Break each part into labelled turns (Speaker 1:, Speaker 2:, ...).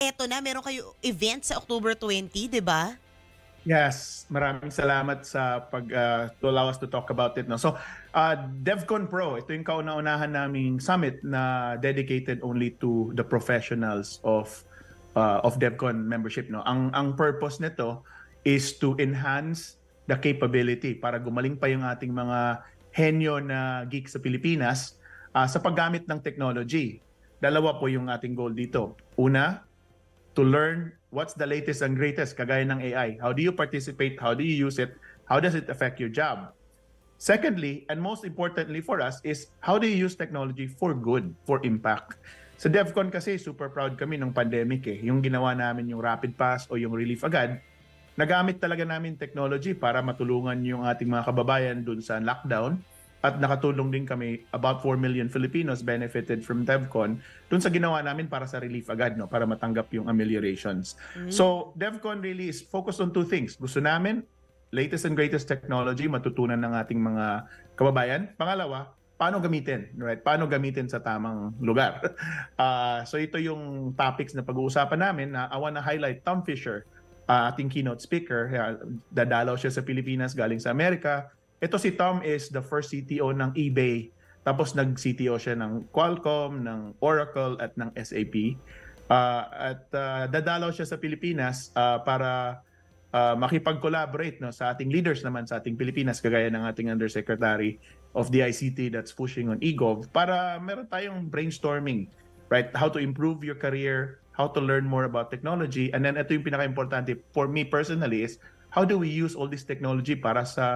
Speaker 1: eto na, meron kayo event sa October 20, di ba? Yes, maraming salamat sa pag uh, ah, to allow us to talk about it. No? So, uh, DevCon Pro, ito yung kauna-unahan naming summit na dedicated only to the professionals of uh, of DevCon membership. No? Ang, ang purpose nito is to enhance the capability para gumaling pa yung ating mga henyo na geek sa Pilipinas uh, sa paggamit ng technology. Dalawa po yung ating goal dito. Una, to learn what's the latest and greatest kagaya ng AI. How do you participate? How do you use it? How does it affect your job? Secondly, and most importantly for us is how do you use technology for good, for impact? Sa DevCon kasi, super proud kami ng pandemic eh. Yung ginawa namin yung rapid pass o yung relief agad, nagamit talaga namin technology para matulungan yung ating mga kababayan dun sa lockdown at nakatulong din kami about 4 million Filipinos benefited from DevCon doon sa ginawa namin para sa relief agad no para matanggap yung ameliorations. Mm-hmm. So DevCon really is focused on two things. Gusto namin latest and greatest technology matutunan ng ating mga kababayan. Pangalawa, paano gamitin, right? Paano gamitin sa tamang lugar. Uh, so ito yung topics na pag-uusapan namin. Uh, I want highlight Tom Fisher, uh, ating keynote speaker. Uh, dadalaw siya sa Pilipinas galing sa Amerika ito si Tom is the first CTO ng eBay. Tapos nag-CTO siya ng Qualcomm, ng Oracle at ng SAP. Uh, ah, at uh, dadalaw siya sa Pilipinas uh, para uh, makipag-collaborate no, sa ating leaders naman sa ating Pilipinas kagaya ng ating Undersecretary of the ICT that's pushing on eGov para meron tayong brainstorming right how to improve your career how to learn more about technology and then ito yung pinaka-importante for me personally is how do we use all this technology para sa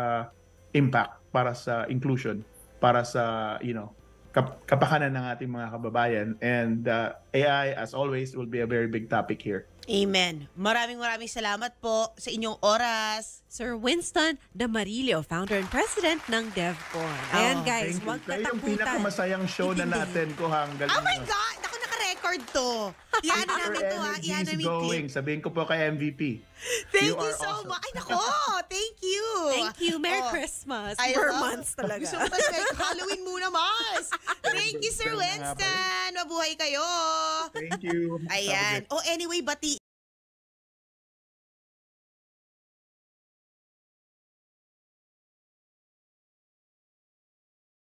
Speaker 1: impact para sa inclusion, para sa, you know, kap- kapakanan ng ating mga kababayan. And uh, AI, as always, will be a very big topic here. Amen. Maraming maraming salamat po sa inyong oras. Sir Winston Damarilio, founder and president ng DevCon. Ayan oh, guys, huwag katakutan. Kayo yung pinakamasayang show na natin ko hanggang Oh my God! Ako naka-record to. Iyan namin to ha. Iyan namin going. Sabihin ko po kay MVP. Thank you, you so awesome. much. Ay nako, mas. I per love. months talaga. Gusto ko talaga Halloween muna, mas. Thank you, Sir Winston. Mabuhay kayo. Thank you. Ayan. Oh, anyway, bati